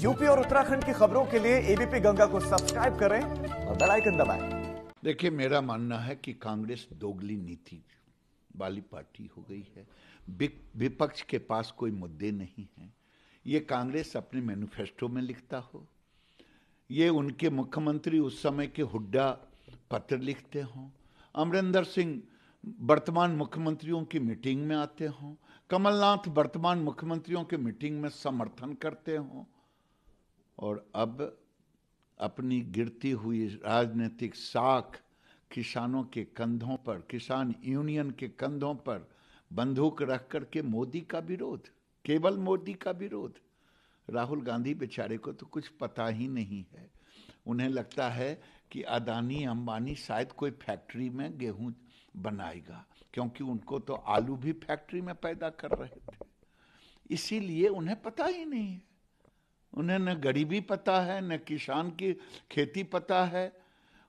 UP और उत्तराखंड की खबरों के लिए एबीपी गंगा को सब्सक्राइब करें और बेल आइकन दबाएं। देखिए मेरा मानना है कि कांग्रेस दोगली नीति वाली पार्टी हो गई है विपक्ष के पास कोई मुद्दे नहीं है ये कांग्रेस अपने मैनिफेस्टो में लिखता हो ये उनके मुख्यमंत्री उस समय के हुड्डा पत्र लिखते हों अमरिंदर सिंह वर्तमान मुख्यमंत्रियों की मीटिंग में आते हों कमलनाथ वर्तमान मुख्यमंत्रियों के मीटिंग में समर्थन करते हों और अब अपनी गिरती हुई राजनीतिक साख किसानों के कंधों पर किसान यूनियन के कंधों पर बंदूक रख कर के मोदी का विरोध केवल मोदी का विरोध राहुल गांधी बेचारे को तो कुछ पता ही नहीं है उन्हें लगता है कि अदानी अंबानी शायद कोई फैक्ट्री में गेहूं बनाएगा क्योंकि उनको तो आलू भी फैक्ट्री में पैदा कर रहे थे इसीलिए उन्हें पता ही नहीं है उन्हें न गरीबी पता है न किसान की खेती पता है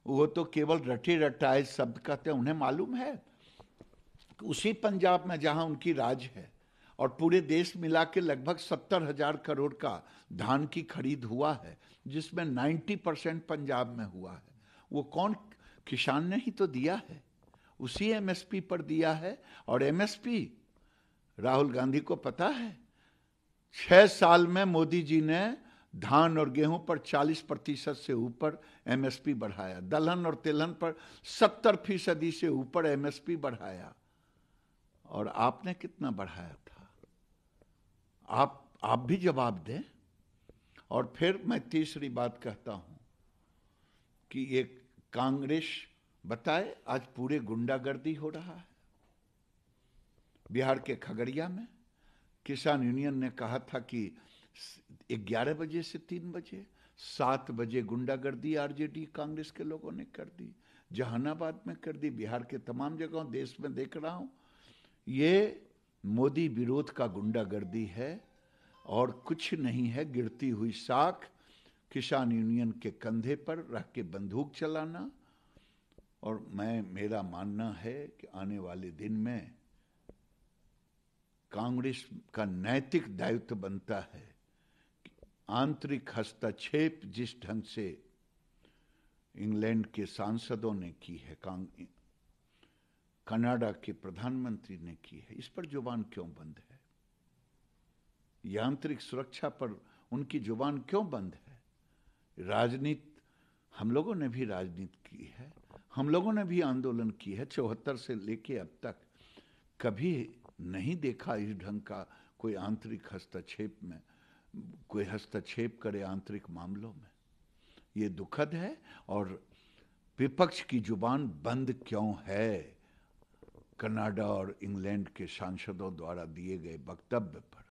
वो तो केवल रटी रटाए शब्द कहते हैं उन्हें मालूम है उसी पंजाब में जहां उनकी राज है और पूरे देश मिला के लगभग सत्तर हजार करोड़ का धान की खरीद हुआ है जिसमें नाइन्टी परसेंट पंजाब में हुआ है वो कौन किसान ने ही तो दिया है उसी एमएसपी पर दिया है और एमएसपी राहुल गांधी को पता है छह साल में मोदी जी ने धान और गेहूं पर 40 प्रतिशत से ऊपर एमएसपी बढ़ाया दलहन और तेलहन पर 70 फीसदी से ऊपर एमएसपी बढ़ाया और आपने कितना बढ़ाया था आप आप भी जवाब दें और फिर मैं तीसरी बात कहता हूं कि ये कांग्रेस बताए आज पूरे गुंडागर्दी हो रहा है बिहार के खगड़िया में किसान यूनियन ने कहा था कि 11 बजे से 3 बजे सात बजे गुंडागर्दी आरजेडी कांग्रेस के लोगों ने कर दी जहानाबाद में कर दी बिहार के तमाम जगहों देश में देख रहा हूँ ये मोदी विरोध का गुंडागर्दी है और कुछ नहीं है गिरती हुई साख किसान यूनियन के कंधे पर रख के बंदूक चलाना और मैं मेरा मानना है कि आने वाले दिन में कांग्रेस का नैतिक दायित्व बनता है आंतरिक हस्तक्षेप जिस ढंग से इंग्लैंड के सांसदों ने की है कनाडा के प्रधानमंत्री ने की है इस पर जुबान क्यों बंद है यांत्रिक सुरक्षा पर उनकी जुबान क्यों बंद है राजनीति हम लोगों ने भी राजनीति की है हम लोगों ने भी आंदोलन की है चौहत्तर से लेके अब तक कभी नहीं देखा इस ढंग का कोई आंतरिक हस्तक्षेप में कोई हस्तक्षेप करे आंतरिक मामलों में ये दुखद है और विपक्ष की जुबान बंद क्यों है कनाडा और इंग्लैंड के सांसदों द्वारा दिए गए वक्तव्य पर